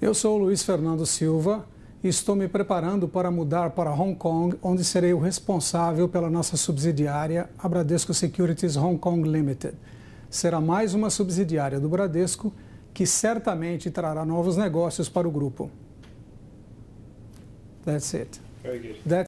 Eu sou o Luiz Fernando Silva e estou me preparando para mudar para Hong Kong, onde serei o responsável pela nossa subsidiária, a Bradesco Securities Hong Kong Limited. Será mais uma subsidiária do Bradesco que certamente trará novos negócios para o grupo. That's it. Very good. That's